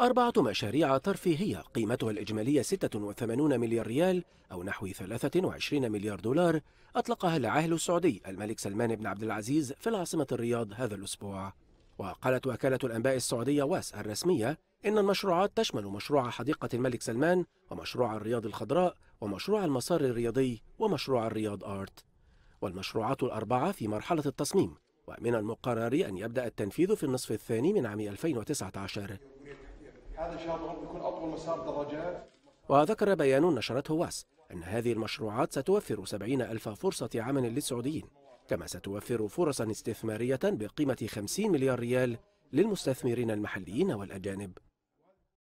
أربعة مشاريع ترفيهية قيمتها الإجمالية 86 مليار ريال أو نحو 23 مليار دولار أطلقها العاهل السعودي الملك سلمان بن عبد العزيز في العاصمة الرياض هذا الأسبوع وقالت وكالة الأنباء السعودية واس الرسمية إن المشروعات تشمل مشروع حديقة الملك سلمان ومشروع الرياض الخضراء ومشروع المسار الرياضي ومشروع الرياض آرت والمشروعات الأربعة في مرحلة التصميم ومن المقرر أن يبدأ التنفيذ في النصف الثاني من عام 2019 هذا إن شاء الله بيكون أطول مسار دراجات وذكر بيان نشرته واس أن هذه المشروعات ستوفر 70 ألف فرصة عمل للسعوديين كما ستوفر فرصا استثمارية بقيمة 50 مليار ريال للمستثمرين المحليين والأجانب